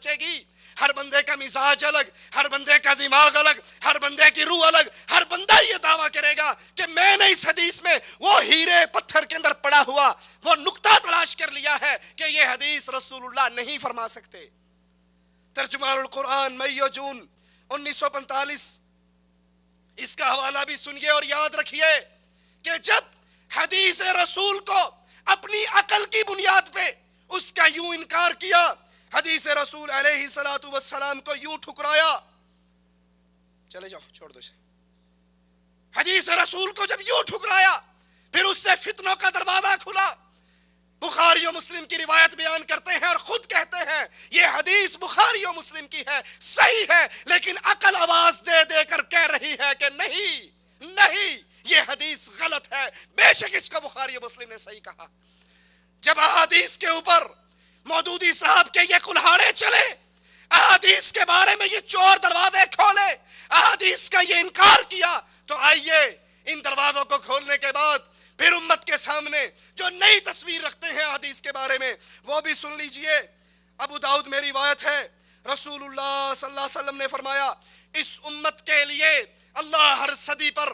बचेगी हर बंदे का मिजाज अलग हर बंदे का दिमाग अलग हर बंदे की रूह अलग हर बंदा ये दावा करेगा कि मैंने इस हदीस में वो हीरे पत्थर के अंदर पड़ा हुआ वो नुकता तलाश कर लिया है कि ये हदीस रसूलुल्लाह नहीं फरमा सकते तर्जुमान मई और जून उन्नीस इसका हवाला भी सुनिए और याद रखिए कि जब हदीस रसूल को अपनी अकल की बुनियाद पर उसका यूं इनकार किया हदीस रसूल सलाम को यूं ठुकराया चले जाओ छोड़ दो इसे हदीस रसूल को जब यूं ठुकराया फिर उससे फितनों का दरवाजा खुला बुखारी और मुस्लिम की रिवायत बयान करते हैं और खुद कहते हैं ये हदीस बुखारी और मुस्लिम की है सही है लेकिन अकल आवाज दे देकर कह रही है कि नहीं नहीं ये हदीस गलत है बेशक इसको बुखारी और मुस्लिम ने सही कहा जब हदीस के ऊपर मौदूदी साहब के ये कुल्हाड़े चले अहादीस के बारे में ये चोर दरवाजे खोले अहादीस का ये इनकार किया तो आइए इन दरवाजों को खोलने के बाद फिर उम्मत के सामने जो नई तस्वीर रखते हैं अहादीस के बारे में वो भी सुन लीजिए अबू दाऊद में रिवायत है रसूलुल्लाह सल्लल्लाहु अलैहि वसल्लम ने फरमाया इस उम्मत के लिए अल्लाह हर सदी पर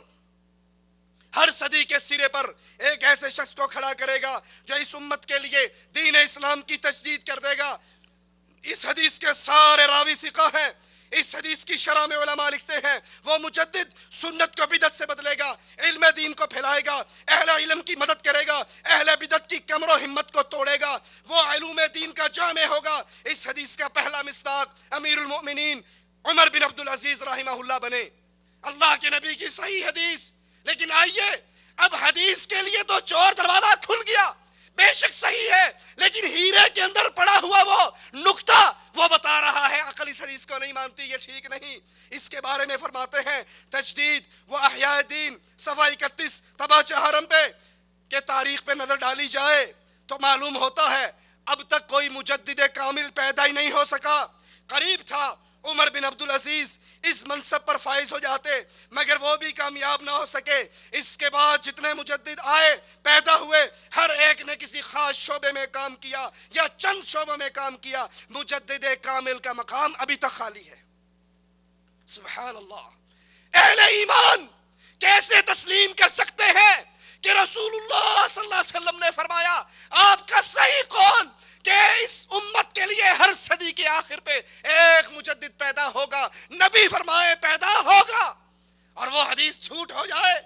हर सदी के सिरे पर एक ऐसे शख्स को खड़ा करेगा जो इस उम्मत के लिए दीन इस्लाम की तजदीद कर देगा इस हदीस के सारे रावी फ़िका हैं इस हदीस की शराह में उलमा लिखते हैं वो मुजद्द सुन्नत को बिदत से बदलेगा इल्म दीन को फैलाएगा अहल इलम की मदद करेगा अहल बिदत की कमर हिम्मत को तोड़ेगा वो आलूम दीन का जाम होगा इस हदीस का पहला मिसदाक अमीरमिन उमर बिन अब्दुल अजीज़ रही बने अल्लाह के नबी की सही हदीस लेकिन आइए अब हदीस के लिए तो चोर दरवाजा खुल गया बेशक सही है लेकिन हीरे के अंदर पड़ा हुआ वो नुकता वो बता रहा है अकल इस हदीस को नहीं मानती ये ठीक नहीं इसके बारे में फरमाते हैं तजदीद वो अहियादीन सफा इकतीस तबा चहरम पे के तारीख पे नज़र डाली जाए तो मालूम होता है अब तक कोई मुजद कामिल पैदा ही नहीं हो सका करीब था उमर बिन अब्दुल अजीज इस मनसब पर फाइज हो जाते मगर वो भी कामयाब ना हो सके इसके बाद जितने मुजद आए पैदा हुए हर एक ने किसी खास शोबे में काम किया या चंद शोबों में काम किया मुजद कामिल का मकाम अभी तक खाली है सुबहान ईमान कैसे तस्लीम कर सकते हैं कि रसूलुल्लाह सल्लल्लाहु अलैहि वसल्लम ने फरमाया आपका सही कौन कि इस उम्मत के लिए हर सदी के आखिर पे एक मुजद्दिद पैदा होगा नबी फरमाए पैदा होगा और वो हदीस झूठ हो जाए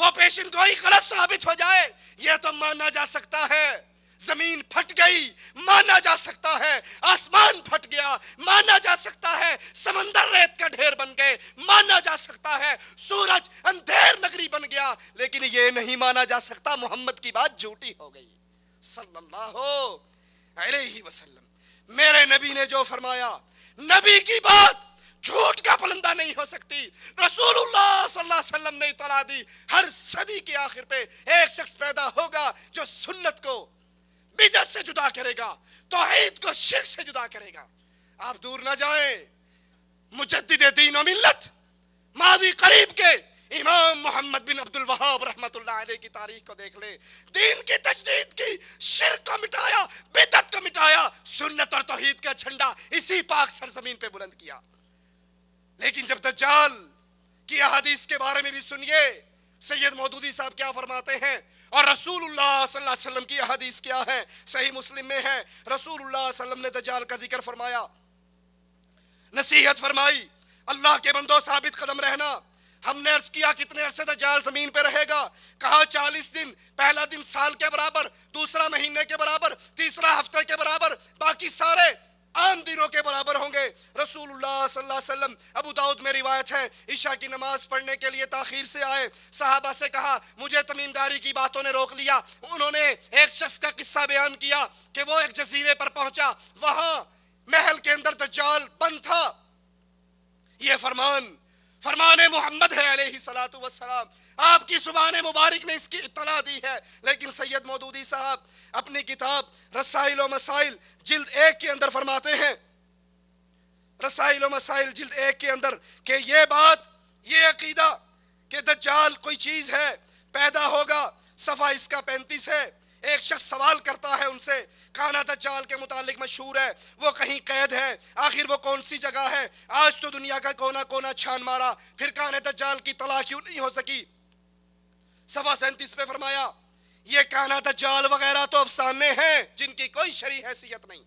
वो पेशन गोई गलत साबित हो जाए ये तो माना जा सकता है जमीन फट गई माना जा सकता है आसमान फट गया माना जा सकता है समंदर रेत का ढेर बन गए माना जा सकता है सूरज अंधेर नगरी बन गया लेकिन ये नहीं माना जा सकता मोहम्मद की बात झूठी हो गई सल्लल्लाहु वसल्लम मेरे नबी ने जो फरमाया नबी की बात झूठ का पलंदा नहीं हो सकती रसूलुल्लाह वसल्लम ने तला दी हर सदी के आखिर पे एक शख्स पैदा होगा जो सुन्नत को बिजत से जुदा करेगा तोहीद को शिर से जुदा करेगा आप दूर ना जाए मुजद दीन मिलत मिल्लत माजी करीब के इमाम मोहम्मद बिन अब्दुल वहाब रहमत की तारीख को देख ले दीन की तजदीद की शिर को तौहीद का झंडा इसी पाक सरजमीन पे बुलंद किया लेकिन जब दज्जाल की अहादीस के बारे में भी सुनिए सैयद मौदूदी साहब क्या फरमाते हैं और रसूलुल्लाह सल्लल्लाहु अलैहि वसल्लम की अहादीस क्या है सही मुस्लिम में है रसूलुल्लाह सल्लम ने दज्जाल का जिक्र फरमाया नसीहत फरमाई अल्लाह के बंदो साबित कदम रहना हमने अर्ज किया कितने अरसे तक जाल जमीन पर रहेगा कहा चालीस दिन पहला दिन साल के बराबर दूसरा महीने के बराबर तीसरा हफ्ते के बराबर बाकी सारे आम दिनों के बराबर होंगे रसूलुल्लाह अबू दाऊद में रिवायत है ईशा की नमाज पढ़ने के लिए ताखिर से आए साहबा से कहा मुझे तमीमदारी की बातों ने रोक लिया उन्होंने एक शख्स का किस्सा बयान किया कि वो एक जजीरे पर पहुंचा वहां महल के अंदर दज्जाल बंद था यह फरमान फरमान मोहम्मद है सलाम आपकी सुबान मुबारक ने इसकी इतला दी है लेकिन सैयद मौदूदी साहब अपनी किताब रसाइल मसाइल जिल्द एक के अंदर फरमाते हैं रसाइल मसाइल जिल्द एक के अंदर कि ये बात ये अकीदा कि दज्जाल कोई चीज़ है पैदा होगा सफ़ा इसका पैंतीस है एक शख्स सवाल करता है उनसे खाना दज्जाल के मुतालिक मशहूर है वो कहीं कैद है आखिर वो कौन सी जगह है आज तो दुनिया का कोना कोना छान मारा फिर खाना दज्जाल की तलाश क्यों नहीं हो सकी सवा सैंतीस पे फरमाया ये कहना दज्जाल वगैरह तो अफसाने हैं जिनकी कोई शरी हैसियत नहीं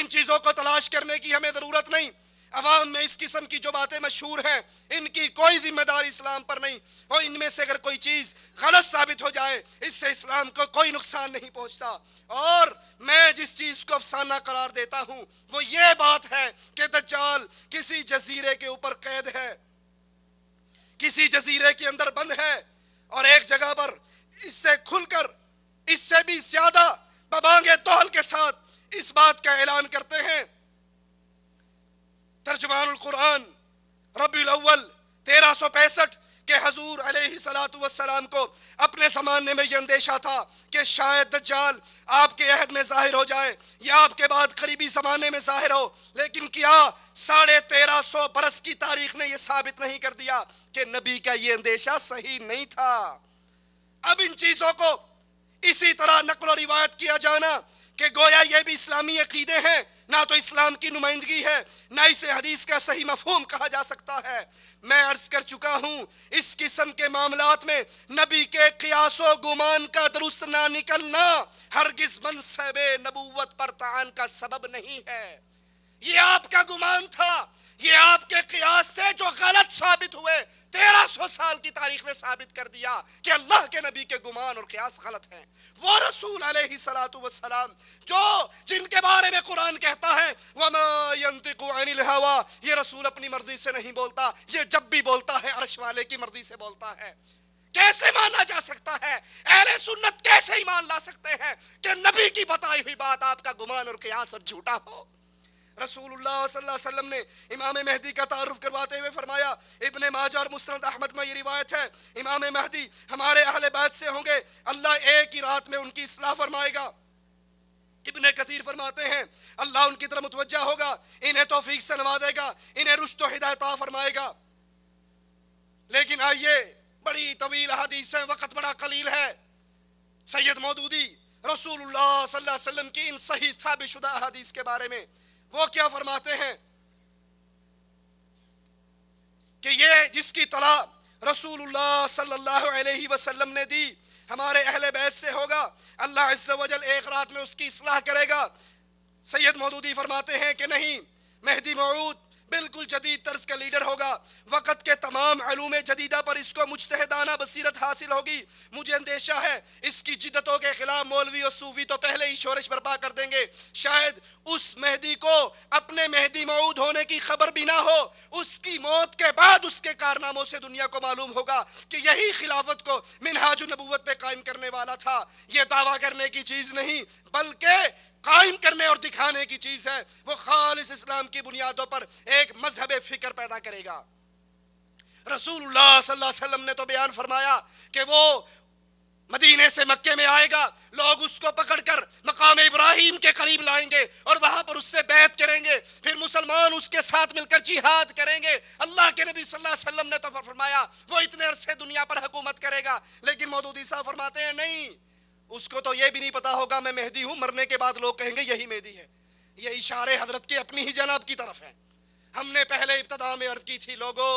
इन चीज़ों को तलाश करने की हमें ज़रूरत नहीं अवाम में इस किस्म की जो बातें मशहूर हैं इनकी कोई जिम्मेदारी इस्लाम पर नहीं और इनमें से अगर कोई चीज़ गलत साबित हो जाए इससे इस्लाम को कोई नुकसान नहीं पहुंचता और मैं जिस चीज़ को अफसाना करार देता हूं वो ये बात है कि दज्जाल किसी जजीरे के ऊपर कैद है किसी जजीरे के अंदर बंद है और एक जगह पर इससे खुलकर इससे भी ज्यादा बबांगे तोहल के साथ इस बात का ऐलान करते हैं तर्जमान कुरान रबी अव्वल तेरह सौ पैंसठ के हजूर सलाम को अपने ज़माने में यह अंदेशा था कि शायद दज्जाल आपके अहद में ज़ाहिर हो जाए या आपके बाद करीबी ज़माने में ज़ाहिर हो लेकिन क्या साढ़े तेरह सौ बरस की तारीख ने यह साबित नहीं कर दिया कि नबी का यह अंदेशा सही नहीं था अब इन चीज़ों को इसी तरह नकल और रिवायत किया जाना कि गोया ये भी इस्लामी अकीदे हैं ना तो इस्लाम की नुमाइंदगी है ना इसे हदीस का सही मफहम कहा जा सकता है मैं अर्ज कर चुका हूँ इस किस्म के मामला में नबी के क्यासो गुमान का दुरुस्त ना निकलना हरगिज मनसब नबूत पर तान का सबब नहीं है ये आपका गुमान था ये आपके कयास से जो गलत साबित हुए तेरह सौ साल की तारीख ने साबित कर दिया कि अल्लाह के नबी के गुमान और कयास गलत हैं वो रसूल अलैहि सलातु वसलाम जो जिनके बारे में कुरान कहता है वमायंतिकुअनिल ये रसूल अपनी मर्जी से नहीं बोलता ये जब भी बोलता है अरश वाले की मर्जी से बोलता है कैसे माना जा सकता है अहले सुन्नत कैसे ही मान ला सकते हैं कि नबी की बताई हुई बात आपका गुमान और कयास और झूठा हो रसूलुल्लाह ने इमाम महदी का तारुफ करवाते हुए फरमाया इबन माजा और मुस्रद अहमद में ये रिवायत है इमाम महदी हमारे अहल बैत से होंगे अल्लाह एक ही रात में उनकी असलाह फरमाएगा इबन कसीर फरमाते हैं अल्लाह उनकी तरह मुतवजा होगा इन्हें तोफीक से नवाजेगा इन्हें रुश्त हिदायता फरमाएगा लेकिन आइए बड़ी तवील हदीस है वक़्त बड़ा कलील है सैयद मौदूदी रसूलुल्लाह सल्लल्लाहु अलैहि वसल्लम की इन सही साबित शुदा हदीस के बारे में वो क्या फरमाते हैं कि ये जिसकी तला रसूलुल्लाह सल्लल्लाहु अलैहि वसल्लम ने दी हमारे अहल बैत से होगा अल्लाह वजल एक रात में उसकी असलाह करेगा सैयद मौदूदी फरमाते हैं कि नहीं मेहदी मऊद बिल्कुल जदीद तर्ज का लीडर होगा वक़्त के तमाम आलूम जदीदा पर इसको मुश्तदाना बसीरत हासिल होगी मुझे अंदेशा है इसकी जिदतों के खिलाफ मौलवी और सूफी तो पहले ही शोरश बर्पा कर देंगे शायद उस मेहदी को अपने मेहदी मऊद होने की खबर भी ना हो उसकी मौत के बाद उसके कारनामों से दुनिया को मालूम होगा कि यही खिलाफत को मिनहाजुलनबूत पर कायम करने वाला था यह दावा करने की चीज़ नहीं बल्कि कायम करने और दिखाने की चीज़ है वो खालिस इस्लाम की बुनियादों पर एक मजहब फ़िक्र पैदा करेगा रसूल ने तो बयान फरमाया कि वो मदीने से मक्के में आएगा लोग उसको पकड़कर मकाम इब्राहिम के करीब लाएंगे और वहां पर उससे बैत करेंगे फिर मुसलमान उसके साथ मिलकर जिहाद करेंगे अल्लाह के नबी सल्लल्लाहु अलैहि वसल्लम ने तो फरमाया वो इतने अरसे दुनिया पर हुकूमत करेगा लेकिन मोदूदी साहब फरमाते हैं नहीं उसको तो ये भी नहीं पता होगा मैं मेहदी हूँ मरने के बाद लोग कहेंगे यही मेहदी है ये इशारे हजरत के अपनी ही जनाब की तरफ है हमने पहले इब्तदा में अर्ज की थी लोगों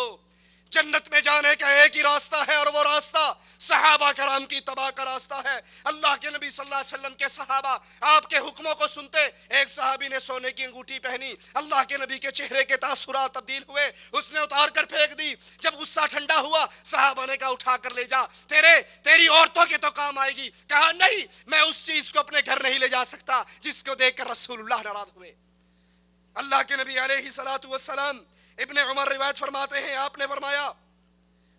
जन्नत में जाने का एक ही रास्ता है और वो रास्ता सहाबा कराम की तबाह का रास्ता है अल्लाह के नबी सल्लल्लाहु अलैहि वसल्लम के सहाबा आपके हुक्मों को सुनते एक सहाबी ने सोने की अंगूठी पहनी अल्लाह के नबी के चेहरे के तासुरा तब्दील हुए उसने उतार कर फेंक दी जब गुस्सा ठंडा हुआ सहाबा ने कहा उठा कर ले जा तेरे तेरी औरतों के तो काम आएगी कहा नहीं मैं उस चीज को अपने घर नहीं ले जा सकता जिसको देख कर रसूल नाराज हुए अल्लाह के नबी अलैहि सलातु वसलाम इबन उमर रिवायत फरमाते हैं आपने फरमाया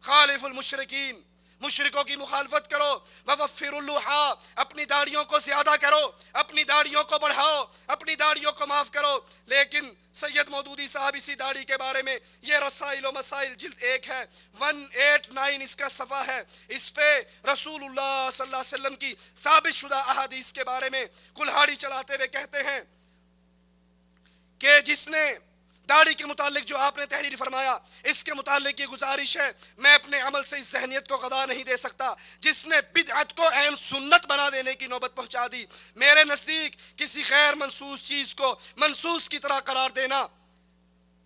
खालिफुलमशरकिन मुशरकों की मुखालफत करो वफ़िरुल्लुहा अपनी दाढ़ियों को ज़्यादा करो अपनी दाढ़ियों को बढ़ाओ अपनी दाढ़ियों को माफ़ करो लेकिन सैयद मौदूदी साहब इसी दाढ़ी के बारे में ये रसाइल व मसाइल जिल्द एक है वन एट नाइन इसका सफ़ा है इस पे रसूल वसल्लम की साबित शुदा अहादीस के बारे में कुल्हाड़ी चलाते हुए कहते हैं कि जिसने दाढ़ी के मुतालिक जो आपने तहरीर फरमाया इसके मुतालिक ये गुजारिश है मैं अपने अमल से इस जहनीत को गदा नहीं दे सकता जिसने बिदअत को अहम सुन्नत बना देने की नौबत पहुँचा दी मेरे नज़दीक किसी गैर मनसूस चीज़ को मनसूस की तरह करार देना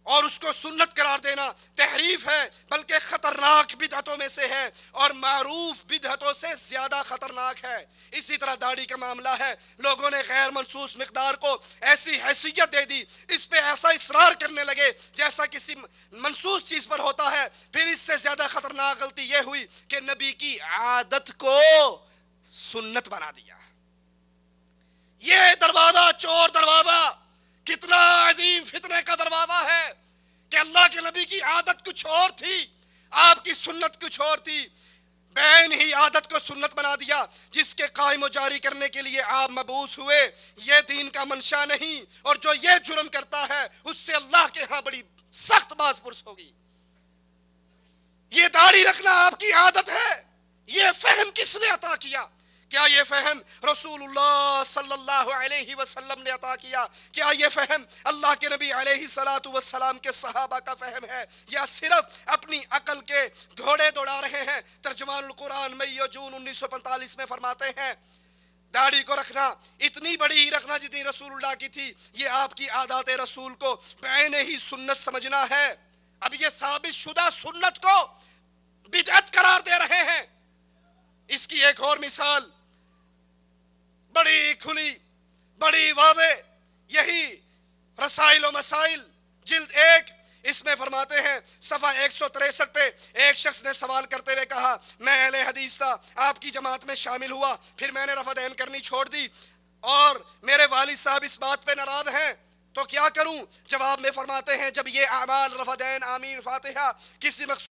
और उसको सुन्नत करार देना तहरीफ है बल्कि ख़तरनाक बिदहतों में से है और मरूफ बिदहतों से ज़्यादा ख़तरनाक है इसी तरह दाढ़ी का मामला है लोगों ने गैर मनसूस मकदार को ऐसी हैसियत दे दी इस पर ऐसा इसरार करने लगे जैसा किसी मनसूस चीज़ पर होता है फिर इससे ज़्यादा ख़तरनाक गलती यह हुई कि नबी की आदत को सुन्नत बना दिया ये दरवाज़ा चोर दरवाज़ा कितना अजीम फितने का दरवाजा है कि अल्लाह के नबी की आदत कुछ और थी आपकी सुन्नत कुछ और थी बैन ही आदत को सुन्नत बना दिया जिसके कायम जारी करने के लिए आप मबूस हुए ये दीन का मंशा नहीं और जो ये जुर्म करता है उससे अल्लाह के यहां बड़ी सख्त पुरुष होगी ये दाढ़ी रखना आपकी आदत है ये फहम किसने अता किया क्या ये फहम रसूलुल्लाह ने अता किया क्या ये फहम अल्लाह के नबी अलैहि वसलाम के सहाबा का फहम है या सिर्फ अपनी अकल के घोड़े दौड़ा रहे हैं तर्जमान कुरान में यो जून उन्नीस में फरमाते हैं दाढ़ी को रखना इतनी बड़ी ही रखना जितनी रसूलुल्लाह की थी ये आपकी आदात रसूल को बैन ही सुन्नत समझना है अब ये साबित शुदा सुन्नत को बिदत करार दे रहे हैं इसकी एक और मिसाल बड़ी खुली बड़ी वादे यही रसाइल मसाइल जिल्द एक इसमें फरमाते हैं सफ़ा एक सौ तिरसठ पे एक शख्स ने सवाल करते हुए कहा मैं अहले हदीस था आपकी जमात में शामिल हुआ फिर मैंने रफादैन करनी छोड़ दी और मेरे वालिद साहब इस बात पे नाराज़ हैं तो क्या करूं जवाब में फरमाते हैं जब ये अमाल रफादैन आमीन फातिहा किसी मकसूद